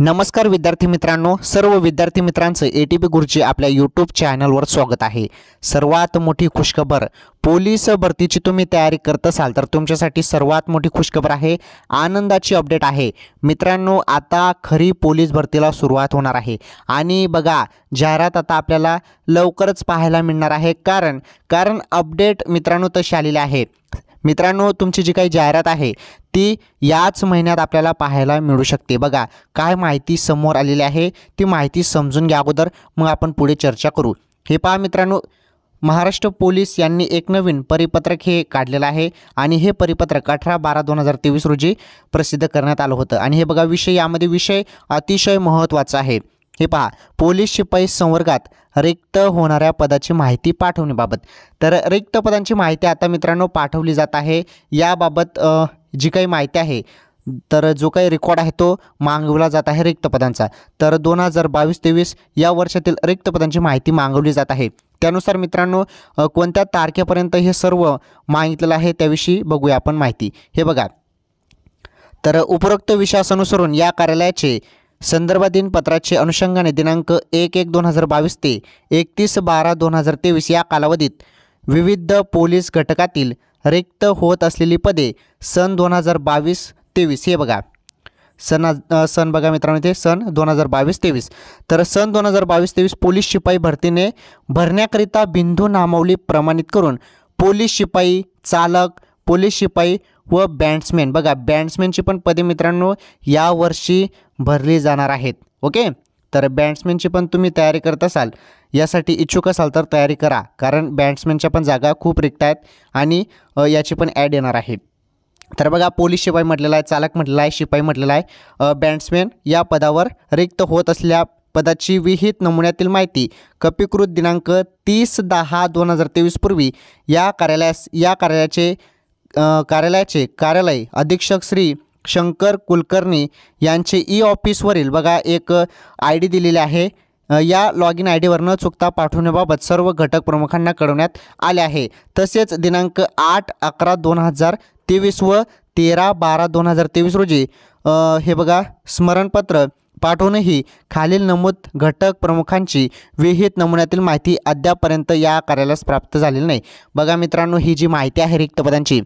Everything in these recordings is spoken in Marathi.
नमस्कार विद्यार्थी मित्रांनो सर्व विद्यार्थी मित्रांचं ए टी पी गुरुजी आपल्या यूट्यूब चॅनलवर स्वागत आहे सर्वात मोठी खुशखबर पोलीस भरतीची तुम्ही तयारी करत असाल तर तुमच्यासाठी सर्वात मोठी खुशखबर आहे आनंदाची अपडेट आहे मित्रांनो आता खरी पोलीस भरतीला सुरुवात होणार आहे आणि बघा जाहिरात आता आपल्याला लवकरच पाहायला मिळणार आहे कारण कारण अपडेट मित्रांनो तशी आलेली आहे मित्रांनो तुमची जी काही जाहिरात आहे ती याच महिन्यात आपल्याला पाहायला मिळू शकते बघा काय माहिती समोर आलेली आहे ती माहिती समजून घ्या अगोदर मग आपण पुढे चर्चा करू हे पहा मित्रांनो महाराष्ट्र पोलीस यांनी एक नवीन परिपत्रक हे काढलेलं आहे आणि हे परिपत्रक अठरा बारा दोन हजार तेवीस रोजी प्रसिद्ध करण्यात आलं होतं आणि हे बघा विषय यामध्ये विषय अतिशय महत्त्वाचा आहे हे पहा पोलीस शिपाई संवर्गात रिक्त होणाऱ्या पदाची माहिती पाठवण्याबाबत तर रिक्त पदांची माहिती आता मित्रांनो पाठवली जात आहे याबाबत जी काही माहिती आहे तर जो काही रेकॉर्ड आहे तो मागवला जात आहे रिक्त पदांचा तर दोन हजार बावीस तेवीस या वर्षातील रिक्त पदांची माहिती मागवली जात आहे त्यानुसार मित्रांनो कोणत्या तारखेपर्यंत हे सर्व मागितलेलं आहे त्याविषयी बघूया आपण माहिती हे बघा तर उपरोक्त विषयास अनुसरून या कार्यालयाचे दिन पत्राचे अनुषंगाने दिनांक एक एक दोन हजार बावीस ते एकतीस बारा दोन हजार तेवीस या कालावधीत विविध पोलीस घटकातील रिक्त होत असलेली पदे सन दोन हजार बावीस तेवीस हे बघा सन सन बघा मित्रांनो ते सन दोन हजार बावीस तेवीस तर सन दोन हजार बावीस तेवीस पोलीस शिपाई भरतीने भरण्याकरिता बिंदू नामावली प्रमाणित करून पोलीस शिपाई चालक पोलीस शिपाई व बॅट्समॅन बघा बॅट्समॅनची पण पदे मित्रांनो यावर्षी भरली जाणार आहेत ओके तर बॅट्समॅनची पण तुम्ही तयारी करत असाल यासाठी इच्छुक असाल तर तयारी करा कारण बॅट्समॅनच्या पण जागा खूप रिक्त आहेत आणि याची पण ॲड येणार आहे तर बघा पोलीस शिपाई म्हटलेला आहे चालक म्हटलेला आहे शिपाई म्हटलेला आहे बॅट्समॅन या पदावर रिक्त होत असल्या पदाची विहित नमुन्यातील माहिती कपिकृत दिनांक तीस दहा दोन हजार तेवीस पूर्वी या कार्यालयास या कार्यालयाचे कार्यालयाचे कार्यालय अधीक्षक श्री शंकर कुलकर्णी यांचे ई ऑफिसवरील बघा एक आय डी दिलेली आहे या लॉग इन आय डीवर न चुकता पाठवण्याबाबत सर्व घटक प्रमुखांना कळवण्यात आले आहे तसेच दिनांक आठ अकरा दोन हजार तेवीस व तेरा बारा दोन हजार तेवीस रोजी हे बघा स्मरणपत्र पाठवूनही खालील नमूद घटक प्रमुखांची विहित नमुन्यातील माहिती अद्यापर्यंत या कार्यालयास प्राप्त झालेली नाही बघा मित्रांनो ही जी माहिती आहे रिक्त पदांची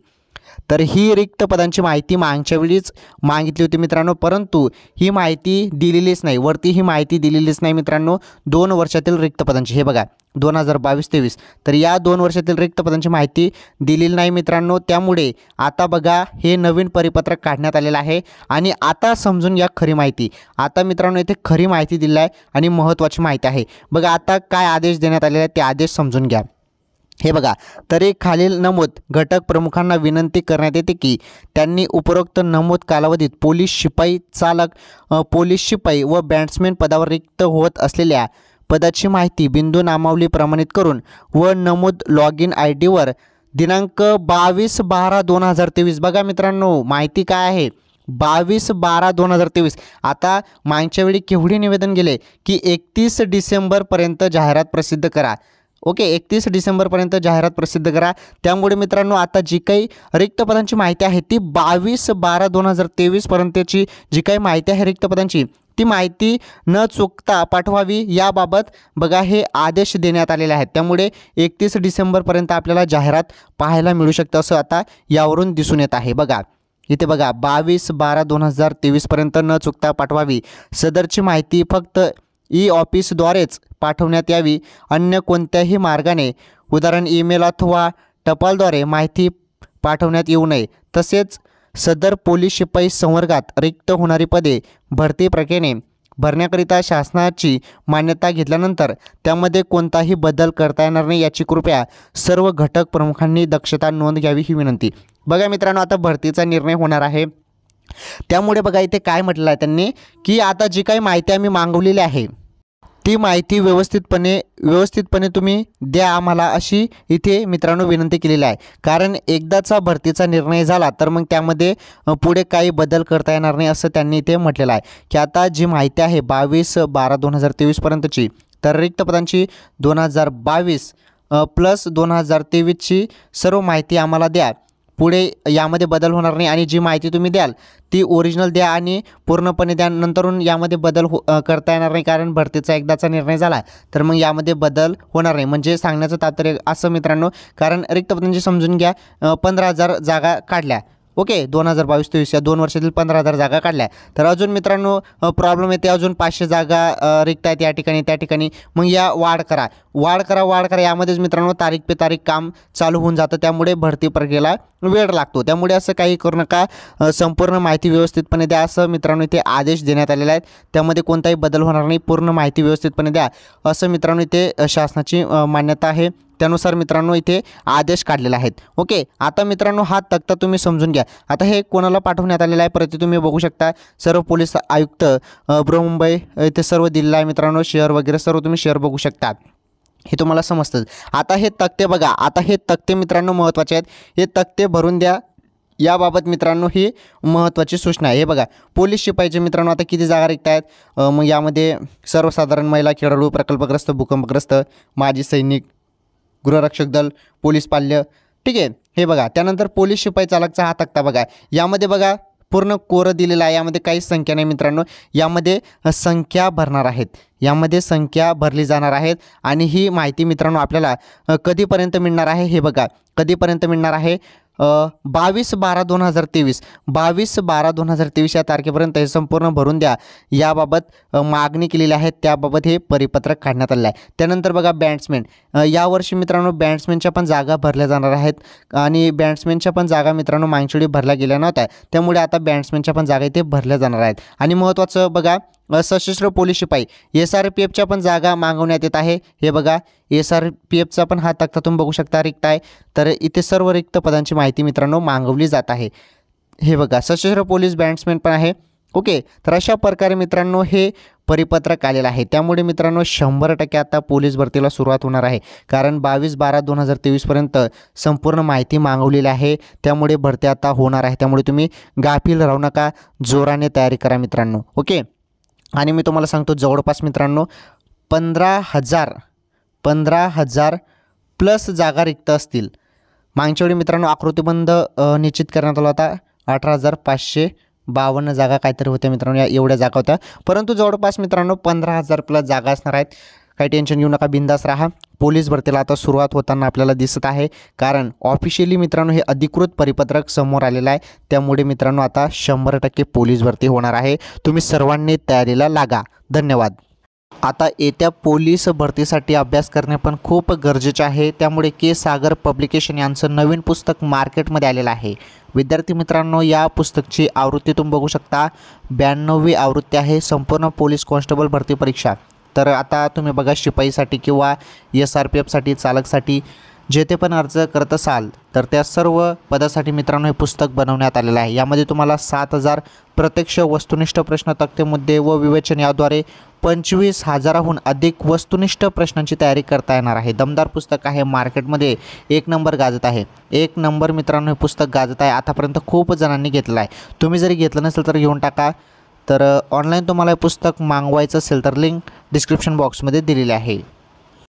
तर ही रिक्त पदांची माहिती मागच्या वेळीच मागितली होती मित्रांनो परंतु ही माहिती दिलेलीच नाही वरती ही माहिती दिलेलीच नाही मित्रांनो दोन वर्षातील रिक्त पदांची हे बघा दोन हजार बावीस तेवीस तर या दोन वर्षातील रिक्त पदांची माहिती दिलेली नाही मित्रांनो त्यामुळे आता बघा हे नवीन परिपत्रक काढण्यात आलेलं आहे आणि आता समजून घ्या खरी माहिती आता मित्रांनो इथे खरी माहिती दिली आहे आणि महत्त्वाची माहिती आहे बघा आता काय आदेश देण्यात आलेला आहे ते आदेश समजून घ्या हे बघा तरी खालील नमूद घटक प्रमुखांना विनंती करण्यात येते की त्यांनी उपरोक्त नमूद कालावधीत पोलीस शिपाई चालक पोलीस शिपाई व बॅट्समॅन पदावर रिक्त होत असलेल्या पदाची माहिती बिंदू नामावली प्रमाणित करून व नमूद लॉग इन आय डीवर दिनांक बावीस बारा दोन हजार तेवीस बघा मित्रांनो माहिती काय आहे बावीस बारा दोन हजार तेवीस आता मागच्या वेळी केवढे निवेदन गेले की एकतीस डिसेंबरपर्यंत जाहिरात प्रसिद्ध करा ओके एकतीस डिसेंबरपर्यंत जाहिरात प्रसिद्ध करा त्यामुळे मित्रांनो आता जी काही रिक्त पदांची माहिती आहे ती बावीस बारा दोन हजार तेवीसपर्यंतची जी काही माहिती आहे रिक्त पदांची ती माहिती न चुकता पाठवावी याबाबत बघा हे आदेश देण्यात आलेले आहेत त्यामुळे एकतीस डिसेंबरपर्यंत आपल्याला जाहिरात पाहायला मिळू शकतं असं आता यावरून दिसून येत आहे बघा इथे बघा बावीस बारा दोन हजार तेवीसपर्यंत न चुकता पाठवावी सदरची माहिती फक्त ई ऑफिसद्वारेच पाठवण्यात यावी अन्य कोणत्याही मार्गाने उदाहरण ईमेल अथवा टपालद्वारे माहिती पाठवण्यात येऊ नये तसेच सदर पोलीस शिपाई संवर्गात रिक्त होणारी पदे भरती प्रक्रियेने भरण्याकरिता शासनाची मान्यता घेतल्यानंतर त्यामध्ये कोणताही बदल करता येणार नाही याची कृपया सर्व घटक प्रमुखांनी दक्षता नोंद घ्यावी ही विनंती बघा मित्रांनो आता भरतीचा निर्णय होणार आहे त्यामुळे बघा इथे काय म्हटलं आहे त्यांनी की आता जी काही माहिती आम्ही मागवलेली आहे ती माहिती व्यवस्थितपणे व्यवस्थितपणे तुम्ही द्या आम्हाला अशी इथे मित्रांनो विनंती केलेली आहे कारण एकदाचा भरतीचा निर्णय झाला तर मग त्यामध्ये पुढे काही बदल करता येणार नाही असं त्यांनी इथे म्हटलेलं आहे की आता जी माहिती आहे बावीस बारा दोन हजार तेवीसपर्यंतची तर रिक्त पदांची दोन हजार बावीस प्लस दोन हजार तेवीसची सर्व माहिती आम्हाला द्या पुढे यामध्ये बदल होणार नाही आणि जी माहिती तुम्ही द्याल ती ओरिजिनल द्या आणि पूर्णपणे द्या नंतरून यामध्ये बदल हो करता येणार नाही कारण भरतीचा एकदाचा निर्णय झाला तर मग यामध्ये बदल होणार नाही म्हणजे सांगण्याचं तात्पर्य असं मित्रांनो कारण रिक्त पदांची समजून घ्या पंधरा हजार जागा काढल्या ओके दोन हजार बावीस तेवीस या दोन वर्षातील पंधरा हजार जागा काढल्या तर अजून मित्रांनो प्रॉब्लेम येते अजून पाचशे जागा रिक्त आहेत या ठिकाणी त्या ठिकाणी मग या वाढ करा वाढ करा वाढ करा यामध्येच मित्रांनो तारीख पे तारीख काम चालू होऊन जातं त्यामुळे भरती प्रक्रियेला वेळ लागतो त्यामुळे असं काही करू नका संपूर्ण माहिती व्यवस्थितपणे द्या असं मित्रांनो इथे आदेश देण्यात आलेला आहेत त्यामध्ये कोणताही बदल होणार नाही पूर्ण माहिती व्यवस्थितपणे द्या असं मित्रांनो इथे शासनाची मान्यता आहे त्यानुसार मित्रांनो इथे आदेश काढलेला आहेत ओके आता मित्रांनो हा तक्ता तुम्ही समजून घ्या आता हे कोणाला पाठवण्यात आलेला आहे परत तुम्ही बघू शकता सर्व पोलीस आयुक्त बृहमुंबई इथे सर्व दिलेलं आहे मित्रांनो शेअर वगैरे सर्व तुम्ही शेअर बघू शकता हे तुम्हाला समजतं आता हे तक्ते बघा आता हे तक्ते मित्रांनो महत्त्वाचे आहेत हे तक्ते भरून द्या याबाबत मित्रांनो ही महत्त्वाची सूचना आहे हे बघा पोलीस शिपाईचे मित्रांनो आता किती जागा रिक्त आहेत मग यामध्ये सर्वसाधारण महिला खेळाडू प्रकल्पग्रस्त भूकंपग्रस्त माजी सैनिक गृहरक्षक दल पोलीस पाल्य ठीक आहे हे बघा त्यानंतर पोलीस शिपाई चालकचा हा तक्ता बघा यामध्ये बघा पूर्ण कोर दिलेला आहे यामध्ये काही संख्या नाही मित्रांनो यामध्ये संख्या भरणार आहेत यामध्ये संख्या भरली जाणार आहेत आणि ही माहिती मित्रांनो आपल्याला कधीपर्यंत मिळणार आहे हे बघा कधीपर्यंत मिळणार आहे बावीस बारा दोन हजार तेवीस बावीस बारा दोन हजार तेवीस या तारखेपर्यंत हे संपूर्ण भरून द्या याबाबत मागणी केलेली आहे त्याबाबत हे परिपत्रक काढण्यात आलेलं आहे त्यानंतर बघा बॅट्समॅन यावर्षी मित्रांनो बॅट्समॅनच्या पण जागा भरल्या जाणार आहेत आणि बॅट्समॅनच्या पण जागा मित्रांनो मागच्या भरल्या गेल्या नव्हत्या त्यामुळे आता बॅट्समॅनच्या पण जागा इथे भरल्या जाणार आहेत आणि महत्त्वाचं बघा सशस्त्र पोलीस शिपाई एस आर पी एफच्या पण जागा मागवण्यात येत आहे हे बघा एस आर पी एफचा पण हा तक्ता तुम्ही बघू शकता रिक्त आहे तर इथे सर्व रिक्त पदांची माहिती मित्रांनो मागवली जात आहे हे बघा सशस्त्र पोलीस बँड्समॅन पण आहे ओके तर अशा प्रकारे मित्रांनो हे परिपत्रक आलेलं आहे त्यामुळे मित्रांनो शंभर टक्के आता पोलीस भरतीला सुरुवात होणार आहे कारण बावीस बारा दोन हजार तेवीसपर्यंत संपूर्ण माहिती मागवलेली आहे त्यामुळे भरती आता होणार आहे त्यामुळे तुम्ही गाफील राहू नका जोराने तयारी करा मित्रांनो ओके आणि मी तुम्हाला सांगतो जवळपास मित्रांनो पंधरा हजार पंधरा हजार प्लस जागा रिक्त असतील मागच्या वेळी मित्रांनो आकृतीबंध निश्चित करण्यात आला होता अठरा हजार पाचशे बावन्न जागा काहीतरी होत्या मित्रांनो या एवढ्या जागा होत्या परंतु जवळपास मित्रांनो पंधरा हजार प्लस जागा असणार आहेत काही टेन्शन घेऊ नका बिंदास राहा पोलीस भरतीला आता सुरुवात होताना आपल्याला दिसत आहे कारण ऑफिशियली मित्रांनो हे अधिकृत परिपत्रक समोर आलेलं आहे त्यामुळे मित्रांनो आता शंभर टक्के पोलीस भरती होणार आहे तुम्ही सर्वांनी तयारीला लागा धन्यवाद आता येत्या पोलीस भरतीसाठी अभ्यास करणे पण खूप गरजेचे आहे त्यामुळे के सागर पब्लिकेशन यांचं नवीन पुस्तक मार्केटमध्ये आलेलं आहे विद्यार्थी मित्रांनो या पुस्तकची आवृत्ती तुम्ही बघू शकता ब्याण्णववी आवृत्ती आहे संपूर्ण पोलीस कॉन्स्टेबल भरती परीक्षा तर आता तुम्ही बघा शिपाईसाठी किंवा एस आर पी एफसाठी चालकसाठी जेथे पण अर्ज करत असाल तर त्या सर्व पदासाठी मित्रांनो हे पुस्तक बनवण्यात आलेलं आहे यामध्ये तुम्हाला सात हजार प्रत्यक्ष वस्तुनिष्ठ प्रश्न तक्ते मुद्दे व विवेचन याद्वारे पंचवीस हजाराहून अधिक वस्तुनिष्ठ प्रश्नांची तयारी करता येणार आहे दमदार पुस्तक आहे मार्केटमध्ये एक नंबर गाजत आहे एक नंबर मित्रांनो हे पुस्तक गाजत आहे आतापर्यंत खूप जणांनी घेतलं आहे तुम्ही जरी घेतलं नसेल तर घेऊन टाका तर ऑनलाईन तुम्हाला पुस्तक मागवायचं असेल तर लिंक डिस्क्रिप्शन बॉक्समध्ये दिलेली आहे